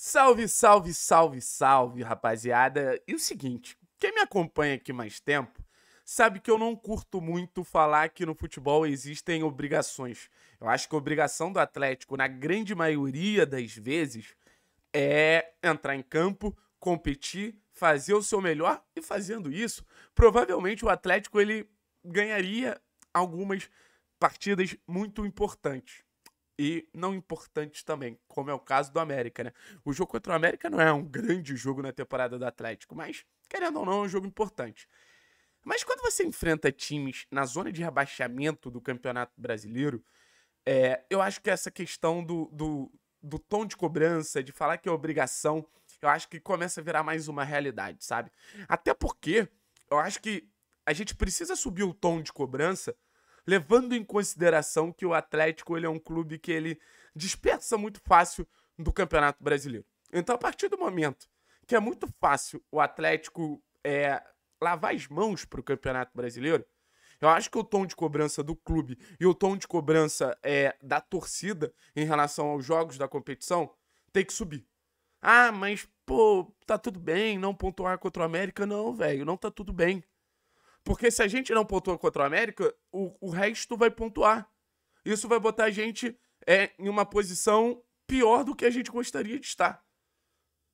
Salve, salve, salve, salve, rapaziada. E o seguinte, quem me acompanha aqui mais tempo sabe que eu não curto muito falar que no futebol existem obrigações. Eu acho que a obrigação do Atlético, na grande maioria das vezes, é entrar em campo, competir, fazer o seu melhor e fazendo isso, provavelmente o Atlético ele ganharia algumas partidas muito importantes e não importantes também, como é o caso do América, né? O jogo contra o América não é um grande jogo na temporada do Atlético, mas, querendo ou não, é um jogo importante. Mas quando você enfrenta times na zona de rebaixamento do Campeonato Brasileiro, é, eu acho que essa questão do, do, do tom de cobrança, de falar que é obrigação, eu acho que começa a virar mais uma realidade, sabe? Até porque eu acho que a gente precisa subir o tom de cobrança levando em consideração que o Atlético ele é um clube que ele dispersa muito fácil do Campeonato Brasileiro. Então, a partir do momento que é muito fácil o Atlético é, lavar as mãos para o Campeonato Brasileiro, eu acho que o tom de cobrança do clube e o tom de cobrança é, da torcida em relação aos jogos da competição tem que subir. Ah, mas, pô, tá tudo bem não pontuar contra o América? Não, velho, não tá tudo bem. Porque se a gente não pontuar contra o América, o, o resto vai pontuar. Isso vai botar a gente é, em uma posição pior do que a gente gostaria de estar.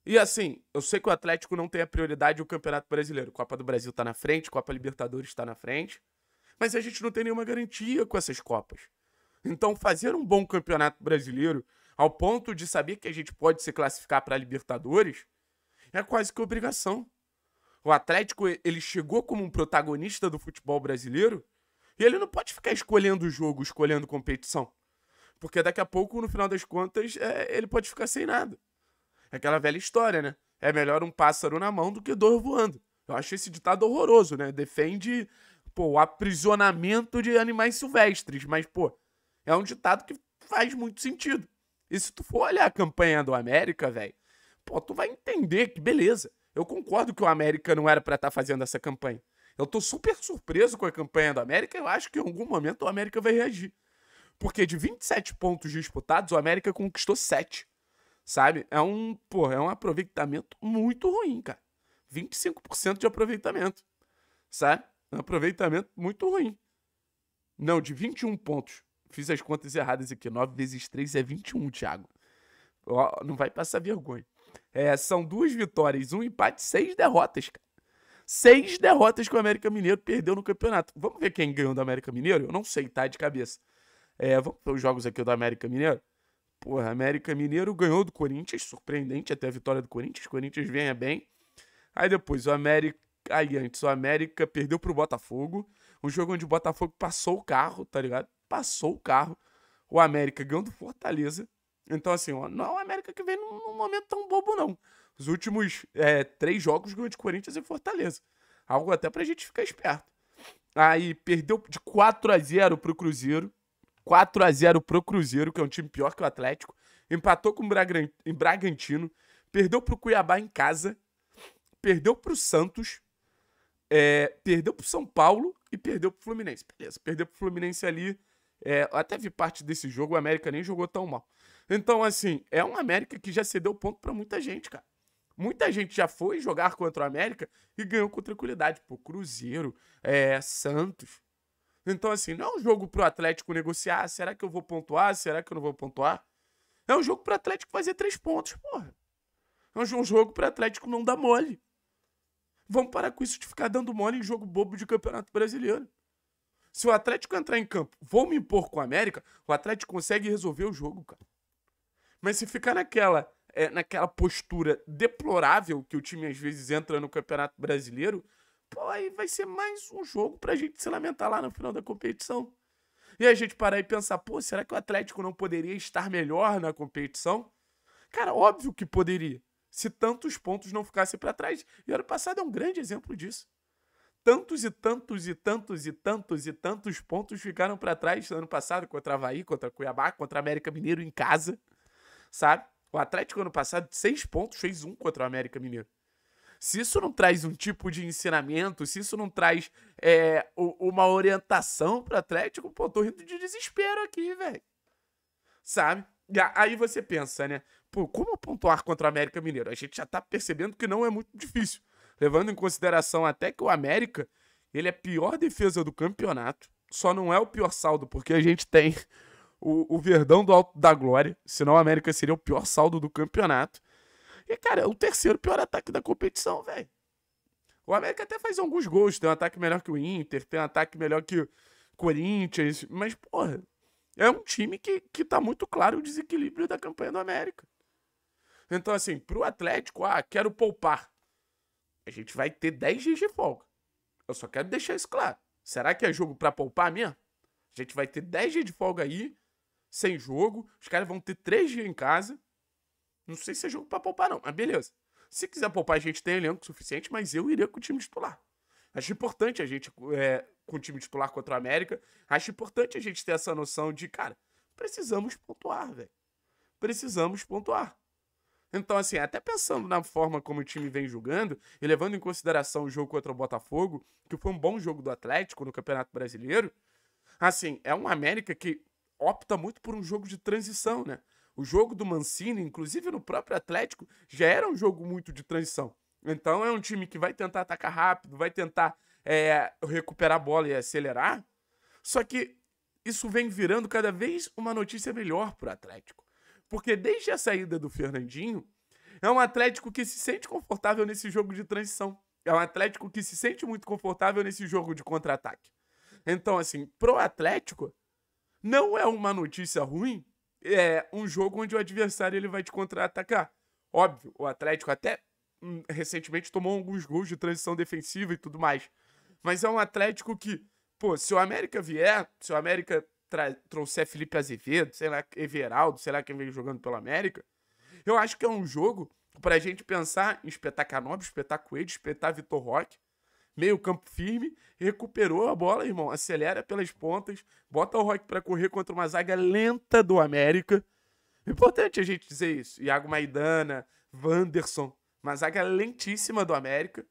E assim, eu sei que o Atlético não tem a prioridade o Campeonato Brasileiro. Copa do Brasil está na frente, Copa Libertadores está na frente. Mas a gente não tem nenhuma garantia com essas Copas. Então, fazer um bom Campeonato Brasileiro ao ponto de saber que a gente pode se classificar para Libertadores é quase que obrigação. O Atlético, ele chegou como um protagonista do futebol brasileiro e ele não pode ficar escolhendo o jogo, escolhendo competição. Porque daqui a pouco, no final das contas, é, ele pode ficar sem nada. É aquela velha história, né? É melhor um pássaro na mão do que dois voando. Eu acho esse ditado horroroso, né? Defende, pô, o aprisionamento de animais silvestres. Mas, pô, é um ditado que faz muito sentido. E se tu for olhar a campanha do América, velho, pô, tu vai entender que beleza. Eu concordo que o América não era para estar tá fazendo essa campanha. Eu tô super surpreso com a campanha do América. Eu acho que em algum momento o América vai reagir. Porque de 27 pontos disputados, o América conquistou 7. Sabe? É um, porra, é um aproveitamento muito ruim, cara. 25% de aproveitamento. Sabe? É um aproveitamento muito ruim. Não, de 21 pontos. Fiz as contas erradas aqui. 9 vezes 3 é 21, Thiago. Ó, não vai passar vergonha. É, são duas vitórias, um empate, seis derrotas, cara. Seis derrotas que o América Mineiro perdeu no campeonato. Vamos ver quem ganhou do América Mineiro? Eu não sei, tá? De cabeça. É, vamos ver os jogos aqui do América Mineiro? Porra, América Mineiro ganhou do Corinthians, surpreendente até a vitória do Corinthians. Corinthians venha bem. Aí depois o América. Aí antes, o América perdeu pro Botafogo. Um jogo onde o Botafogo passou o carro, tá ligado? Passou o carro. O América ganhou do Fortaleza. Então, assim, não é o América que vem num, momento tão bobo, não. Os últimos é, três jogos ganhou de Corinthians e Fortaleza. Algo até pra gente ficar esperto. Aí perdeu de 4 a 0 pro Cruzeiro. 4 a 0 pro Cruzeiro, que é um time pior que o Atlético. Empatou com o em Bragantino. Perdeu pro Cuiabá em casa. Perdeu pro Santos. É, perdeu pro São Paulo e perdeu pro Fluminense. Beleza, perdeu pro Fluminense ali é, até vi parte desse jogo, o América nem jogou tão mal. Então, assim, é um América que já cedeu ponto para muita gente, cara. Muita gente já foi jogar contra o América e ganhou com tranquilidade. Pô, Cruzeiro, é, Santos. Então, assim, não é um jogo pro Atlético negociar. Ah, será que eu vou pontuar? Será que eu não vou pontuar? É um jogo pro Atlético fazer três pontos, porra. É um jogo pro Atlético não dar mole. Vamos parar com isso de ficar dando mole em jogo bobo de Campeonato Brasileiro. Se o Atlético entrar em campo, vou me impor com o América, o Atlético consegue resolver o jogo, cara. Mas se ficar naquela, é, naquela postura deplorável que o time às vezes entra no Campeonato Brasileiro, pô, aí vai ser mais um jogo pra gente se lamentar lá no final da competição. E a gente parar e pensar, pô, será que o Atlético não poderia estar melhor na competição? Cara, óbvio que poderia, se tantos pontos não ficassem para trás. E ano passado é um grande exemplo disso tantos e tantos e tantos e tantos e tantos pontos ficaram para trás ano passado contra Havaí, contra Cuiabá, contra América Mineiro em casa, sabe? O Atlético ano passado, seis pontos, fez um contra o América Mineiro. Se isso não traz um tipo de ensinamento, se isso não traz é, uma orientação para o Atlético, pô, tô rindo de desespero aqui, velho. Sabe? E aí você pensa, né? Pô, como pontuar contra o América Mineiro? A gente já tá percebendo que não é muito difícil levando em consideração até que o América, ele é a pior defesa do campeonato, só não é o pior saldo, porque a gente tem o, o Verdão do Alto da Glória, senão o América seria o pior saldo do campeonato. E, cara, é o terceiro pior ataque da competição, velho. O América até faz alguns gols, tem um ataque melhor que o Inter, tem um ataque melhor que o Corinthians, mas, porra, é um time que, que tá muito claro o desequilíbrio da campanha do América. Então, assim, pro Atlético, ah, quero poupar. A gente vai ter 10 dias de folga. Eu só quero deixar isso claro. Será que é jogo para poupar mesmo? A gente vai ter 10 dias de folga aí, sem jogo. Os caras vão ter 3 dias em casa. Não sei se é jogo para poupar, não, mas beleza. Se quiser poupar, a gente tem elenco suficiente, mas eu iria com o time titular. Acho importante a gente, é, com o time titular contra o América, acho importante a gente ter essa noção de, cara, precisamos pontuar, velho. Precisamos pontuar. Então, assim, até pensando na forma como o time vem jogando, e levando em consideração o jogo contra o Botafogo, que foi um bom jogo do Atlético no Campeonato Brasileiro, assim, é um América que opta muito por um jogo de transição, né? O jogo do Mancini, inclusive no próprio Atlético, já era um jogo muito de transição. Então é um time que vai tentar atacar rápido, vai tentar é, recuperar a bola e acelerar. Só que isso vem virando cada vez uma notícia melhor para o Atlético. Porque desde a saída do Fernandinho, é um Atlético que se sente confortável nesse jogo de transição. É um Atlético que se sente muito confortável nesse jogo de contra-ataque. Então, assim, pro Atlético, não é uma notícia ruim, é um jogo onde o adversário ele vai te contra-atacar. Óbvio, o Atlético até hum, recentemente tomou alguns gols de transição defensiva e tudo mais. Mas é um Atlético que, pô, se o América vier, se o América trouxer Felipe Azevedo, sei lá, Everaldo, sei lá quem vem jogando pelo América, eu acho que é um jogo pra gente pensar em espetar Canobis, espetar Coelho, espetar Vitor Roque, meio campo firme, recuperou a bola, irmão, acelera pelas pontas, bota o Roque para correr contra uma zaga lenta do América. É importante a gente dizer isso. Iago Maidana, Wanderson, uma zaga lentíssima do América.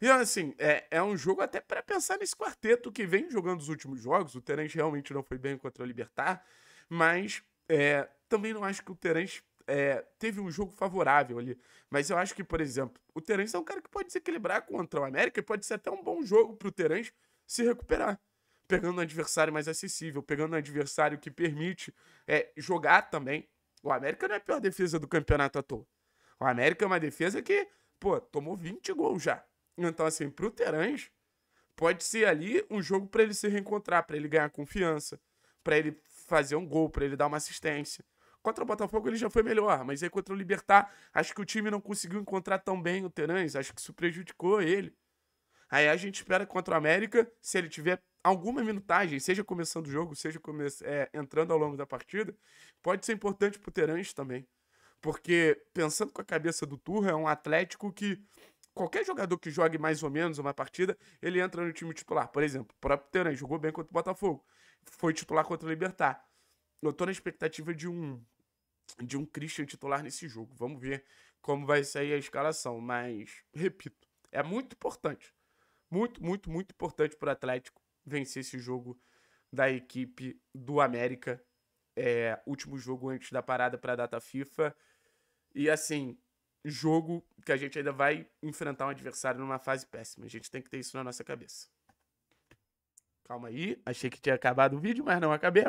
E assim, é, é um jogo até para pensar nesse quarteto que vem jogando os últimos jogos. O Terence realmente não foi bem contra o Libertar, mas é, também não acho que o Terence é, teve um jogo favorável ali. Mas eu acho que, por exemplo, o Terence é um cara que pode desequilibrar contra o América e pode ser até um bom jogo para o Terence se recuperar. Pegando um adversário mais acessível, pegando um adversário que permite é, jogar também. O América não é a pior defesa do campeonato à toa. O América é uma defesa que, pô, tomou 20 gols já. Então, assim, pro Terãs, pode ser ali um jogo para ele se reencontrar, para ele ganhar confiança, para ele fazer um gol, para ele dar uma assistência. Contra o Botafogo ele já foi melhor, mas aí contra o Libertar, acho que o time não conseguiu encontrar tão bem o Terãs, acho que isso prejudicou ele. Aí a gente espera contra o América, se ele tiver alguma minutagem, seja começando o jogo, seja come é, entrando ao longo da partida, pode ser importante pro Terãs também. Porque, pensando com a cabeça do Turra, é um Atlético que qualquer jogador que jogue mais ou menos uma partida, ele entra no time titular. Por exemplo, o próprio Teran jogou bem contra o Botafogo, foi titular contra o Libertar. Eu tô na expectativa de um de um Christian titular nesse jogo. Vamos ver como vai sair a escalação, mas repito, é muito importante. Muito, muito, muito importante para o Atlético vencer esse jogo da equipe do América. É, último jogo antes da parada para a data FIFA. E assim, jogo que a gente ainda vai enfrentar um adversário numa fase péssima. A gente tem que ter isso na nossa cabeça. Calma aí, achei que tinha acabado o vídeo, mas não acabei.